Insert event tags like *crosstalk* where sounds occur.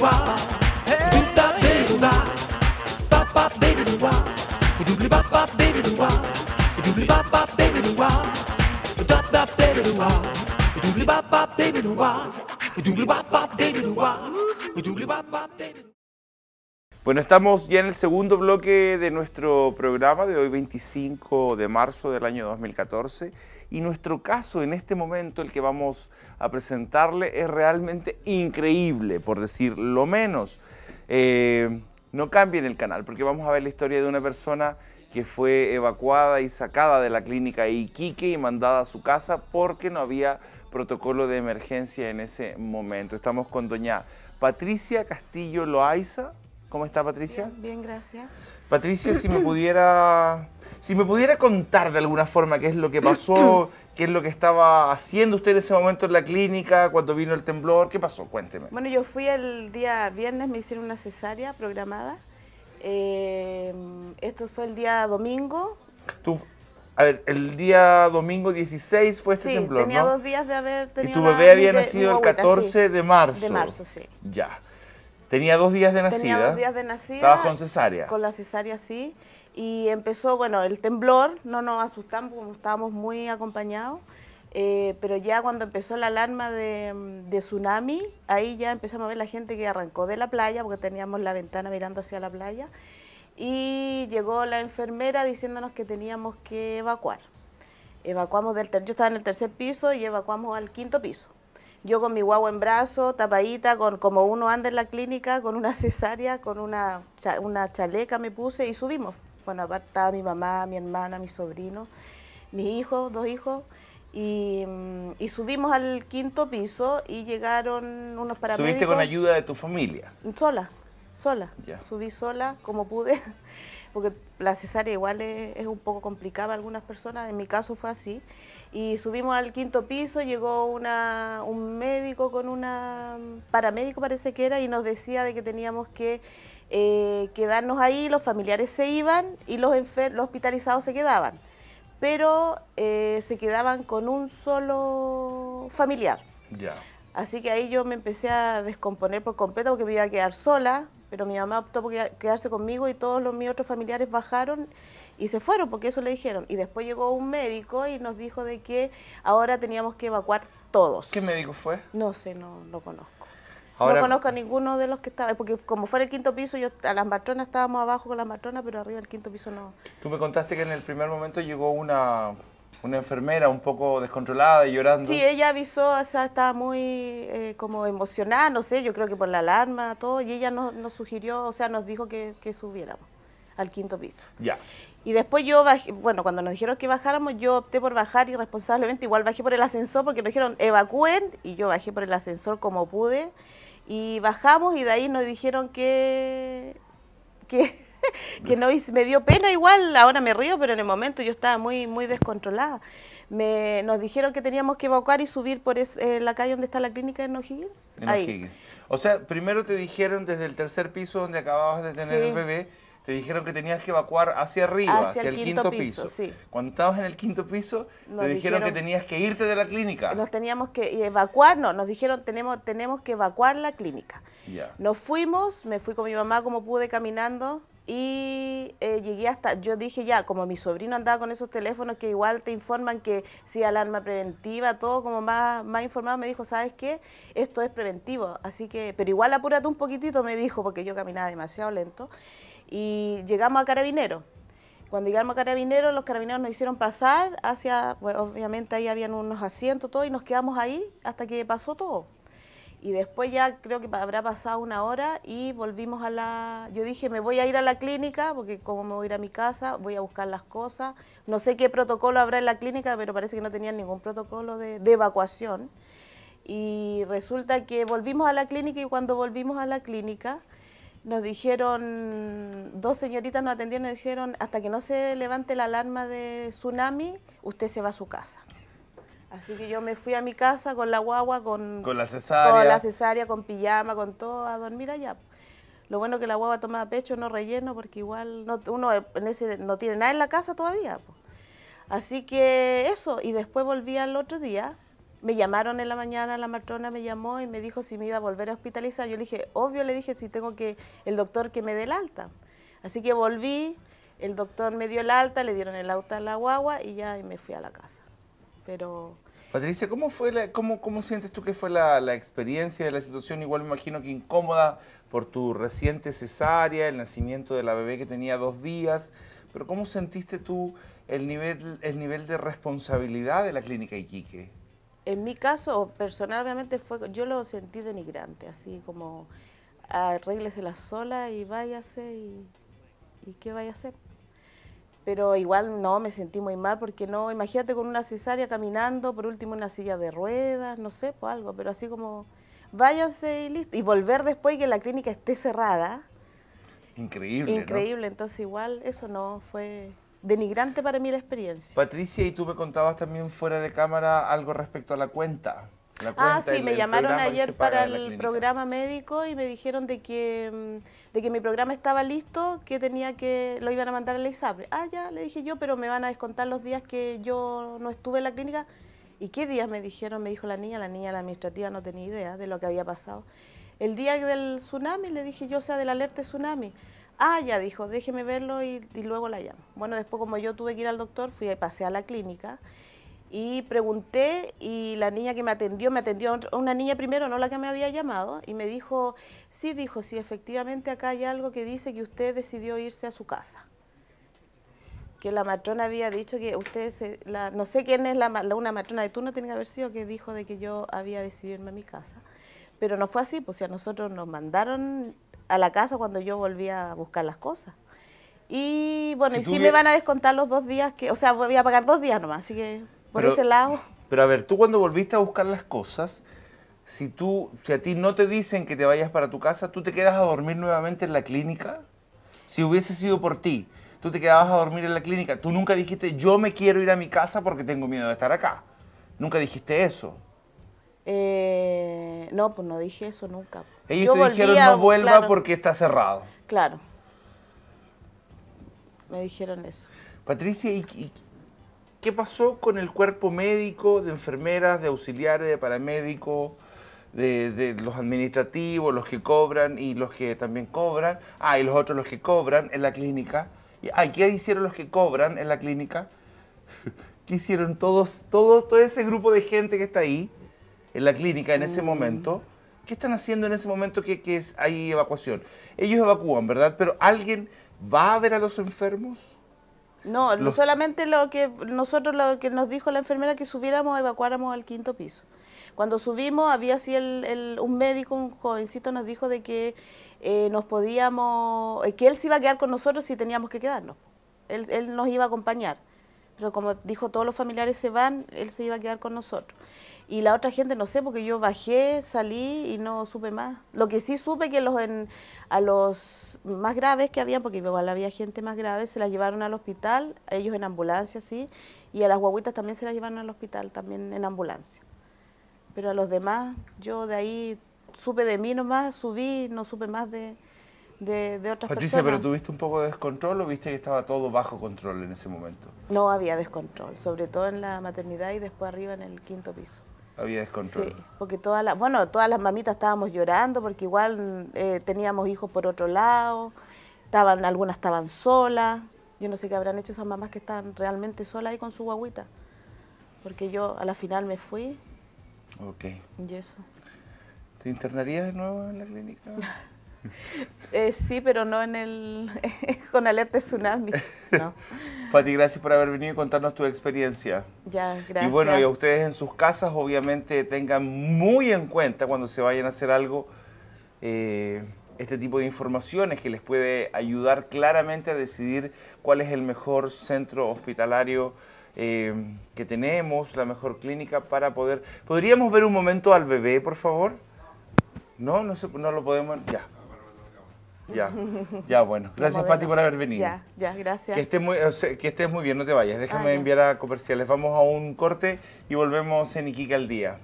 David Wise, we do bop bop David Wise, we do bop bop David. Bueno, estamos ya en el segundo bloque de nuestro programa de hoy 25 de marzo del año 2014 y nuestro caso en este momento, el que vamos a presentarle, es realmente increíble, por decir lo menos. Eh, no cambien el canal porque vamos a ver la historia de una persona que fue evacuada y sacada de la clínica Iquique y mandada a su casa porque no había protocolo de emergencia en ese momento. Estamos con doña Patricia Castillo Loaiza, ¿Cómo está Patricia? Bien, gracias. Patricia, si me *clears throat* pudiera si me pudiera contar de alguna forma qué es lo que pasó, *clears throat* qué es lo que estaba haciendo usted en ese momento en la clínica, cuando vino el temblor, ¿qué pasó? Cuénteme. Bueno, yo fui el día viernes, me hicieron una cesárea programada. Eh, esto fue el día domingo. Tú, a ver, el día domingo 16 fue este sí, tenía dos días de haber tenido Y tu bebé había nacido el 14 de marzo. De marzo, sí. Ya. Tenía dos días de nacida. Tenía dos días de nacida. Estaba con cesárea. Con la cesárea, sí. Y empezó, bueno, el temblor, no nos asustamos, como estábamos muy acompañados. Eh, pero ya cuando empezó la alarma de, tsunami, ahí ya empezamos a ver la gente que arrancó de la playa, porque teníamos la ventana mirando hacia la playa, y llegó la enfermera diciéndonos que teníamos que evacuar. Evacuamos del yo estaba en el tercer piso y evacuamos al quinto piso yo con mi guagua en brazo, tapadita, con, como uno anda en la clínica, con una cesárea, con una, una chaleca me puse y subimos. Bueno, aparte estaba mi mamá, mi hermana, mi sobrino, mis hijos, dos hijos. Y, mm, subimos al quinto piso y llegaron unos paramédicos. ¿Subiste con ayuda de tu familia? Sola, sola. Subí sola como pude. *laughs* porque la cesárea igual es, un poco complicada para algunas personas, en mi caso fue así. Y subimos al quinto piso, llegó una, un médico con una paramédico parece que era y nos decía de que teníamos que eh, quedarnos ahí, los familiares se iban y los, enfer los hospitalizados se quedaban, pero eh, se quedaban con un solo familiar. Ya. Así que ahí yo me empecé a descomponer por completo porque me iba a quedar sola, pero mi mamá optó por quedarse conmigo y todos los mis otros familiares bajaron y se fueron porque eso le dijeron. Y después llegó un médico y nos dijo de que ahora teníamos que evacuar todos. ¿Qué médico fue? No sé, no lo conozco. No conozco a ninguno de los que estaban, porque como fuera el quinto piso, yo a las matronas estábamos abajo con las matronas, pero arriba el quinto piso no. Tú me contaste que en el primer momento llegó una una enfermera un poco descontrolada y llorando. Sí, ella avisó, o sea, estaba muy eh, como emocionada, no sé, yo creo que por la alarma, todo, y ella nos, nos sugirió, o sea, nos dijo que, subiéramos al quinto piso. Ya. Y después yo bajé, bueno, cuando nos dijeron que bajáramos, yo opté por bajar irresponsablemente, igual bajé por el ascensor porque nos dijeron evacúen, y yo bajé por el ascensor como pude, y bajamos y de ahí nos dijeron que... que *laughs* que no me dio pena igual, ahora me río, pero en el momento yo estaba muy, muy descontrolada. Me, nos dijeron que teníamos que evacuar y subir por eh, la calle donde está la clínica en O'Higgins. En O sea, primero te dijeron desde el tercer piso donde acababas de tener el bebé, te dijeron que tenías que evacuar hacia arriba, hacia, el, quinto, piso. Cuando estabas en el quinto piso, te dijeron, que tenías que irte de la clínica. Nos teníamos que evacuar, no, nos dijeron tenemos, tenemos que evacuar la clínica. Nos fuimos, me fui con mi mamá como pude caminando, y eh, llegué hasta, yo dije ya, como mi sobrino andaba con esos teléfonos que igual te informan que si alarma preventiva, todo como más, más informado, me dijo, ¿sabes qué? Esto es preventivo, así que, pero igual apúrate un poquitito, me dijo, porque yo caminaba demasiado lento. Y llegamos a Carabineros. Cuando llegamos a Carabineros, los carabineros nos hicieron pasar hacia, obviamente ahí habían unos asientos, todo, y nos quedamos ahí hasta que pasó todo. Y después ya creo que habrá pasado una hora y volvimos a la... Yo dije, me voy a ir a la clínica, porque como me voy a ir a mi casa, voy a buscar las cosas. No sé qué protocolo habrá en la clínica, pero parece que no tenían ningún protocolo de, evacuación. Y resulta que volvimos a la clínica y cuando volvimos a la clínica nos dijeron, dos señoritas nos atendieron y nos dijeron, hasta que no se levante la alarma de tsunami, usted se va a su casa. Así que yo me fui a mi casa con la guagua, con, la cesárea, con, pijama, con todo, a dormir allá. Lo bueno que la guagua tomaba pecho, no relleno, porque igual uno no tiene nada en la casa todavía. Así que eso, y después volví al otro día, me llamaron en la mañana, la matrona me llamó y me dijo si me iba a volver a hospitalizar. Yo le dije, obvio, le dije si tengo que, el doctor que me dé el alta. Así que volví, el doctor me dio el alta, le dieron el alta a la guagua y ya me fui a la casa. Patricia, ¿cómo, fue la, cómo, cómo sientes tú que fue la, experiencia de la situación? Igual me imagino que incómoda por tu reciente cesárea, el nacimiento de la bebé que tenía dos días, pero ¿cómo sentiste tú el nivel, el nivel de responsabilidad de la clínica Iquique? En mi caso, personalmente, fue, yo lo sentí denigrante, así como la sola y váyase y, y qué vaya a hacer pero igual no, me sentí muy mal porque no, imagínate con una cesárea caminando, por último una silla de ruedas, no sé, pues algo, pero así como váyanse y listo. Y volver después que la clínica esté cerrada. Increíble. Increíble, entonces igual eso no fue denigrante para mí la experiencia. Patricia, y tú me contabas también fuera de cámara algo respecto a la cuenta. Ah, sí, me llamaron ayer para el programa médico y me dijeron de que, mm, de que mi programa estaba listo, que tenía que lo iban a mandar a la ISAPRE. Ah, ya, le dije yo, pero me van a descontar los días que yo no estuve en la clínica. ¿Y qué días me dijeron? Me dijo la niña, la niña, administrativa, no tenía idea de lo que había pasado. El día del tsunami, le dije yo, o sea, del alerta tsunami. Ah, ya dijo, déjeme verlo y, y, luego la llamo. Bueno, después como yo tuve que ir al doctor, fui y pasé a la clínica y pregunté y la niña que me atendió, me atendió una niña primero, no la que me había llamado, y me dijo, sí, dijo, sí, efectivamente acá hay algo que dice que usted decidió irse a su casa. Que la matrona había dicho que usted, no sé quién es la, una matrona de turno, tiene que haber sido que dijo de que yo había decidido irme a mi casa. Pero no fue así, pues a nosotros nos mandaron a la casa cuando yo volví a buscar las cosas. Y bueno, y sí me van a descontar los dos días que, o sea, voy a pagar dos días nomás, así que por ese lado. Pero a ver, tú cuando volviste a buscar las cosas, si tú, si a ti no te dicen que te vayas para tu casa, ¿tú te quedas a dormir nuevamente en la clínica? Si hubiese sido por ti, tú te quedabas a dormir en la clínica. Tú nunca dijiste, yo me quiero ir a mi casa porque tengo miedo de estar acá. Nunca dijiste eso. Eh, no, pues no dije eso nunca. Ellos te dijeron no vuelva porque está cerrado. Claro. Me dijeron eso. Patricia, ¿y, y ¿Qué pasó con el cuerpo médico, de enfermeras, de auxiliares, de paramédicos, de, los administrativos, los que cobran y los que también cobran? Ah, y los otros los que cobran en la clínica. ¿qué hicieron los que cobran en la clínica? *laughs* ¿Qué hicieron todos, todo, todo ese grupo de gente que está ahí, en la clínica en ese mm. momento? ¿Qué están haciendo en ese momento que, hay evacuación? Ellos evacúan, ¿verdad? Pero ¿alguien va a ver a los enfermos? No, solamente lo que nosotros lo que nos dijo la enfermera que subiéramos, evacuáramos al quinto piso. Cuando subimos, había así el, un médico, un jovencito, nos dijo de que eh, nos podíamos, eh, que él se iba a quedar con nosotros si teníamos que quedarnos. Él, él nos iba a acompañar pero como dijo, todos los familiares se van, él se iba a quedar con nosotros. Y la otra gente no sé, porque yo bajé, salí y no supe más. Lo que sí supe que los a los más graves que habían, porque igual había gente más grave, se la llevaron al hospital, ellos en ambulancia, sí, y a las guaguitas también se las llevaron al hospital, también en ambulancia. Pero a los demás, yo de ahí supe de mí nomás, subí, no supe más de, de, Patricia, pero ¿tuviste un poco de descontrol o viste que estaba todo bajo control en ese momento? No había descontrol, sobre todo en la maternidad y después arriba en el quinto piso. Había descontrol. Sí, porque todas las, bueno, todas las mamitas estábamos llorando porque igual eh, teníamos hijos por otro lado, estaban, algunas estaban solas. Yo no sé qué habrán hecho esas mamás que están realmente solas ahí con su guaguita. Porque yo a la final me fui. Ok. Y eso. ¿Te internarías de nuevo en la clínica? *laughs* *laughs* Eh, sí, pero no en el *laughs* con alerta de tsunami. No. *laughs* Pati, gracias por haber venido y contarnos tu experiencia. Ya, gracias. Y bueno, y a ustedes en sus casas, obviamente, tengan muy en cuenta cuando se vayan a hacer algo eh, este tipo de informaciones que les puede ayudar claramente a decidir cuál es el mejor centro hospitalario eh, que tenemos, la mejor clínica para poder... ¿Podríamos ver un momento al bebé, por favor? No, no, se, no lo podemos... Ya. Ya, ya, bueno. Gracias, Pati, por haber venido. Ya, ya, gracias. Que estés muy, bien, no te vayas. Déjame enviar a comerciales. Vamos a un corte y volvemos en Iquique al día.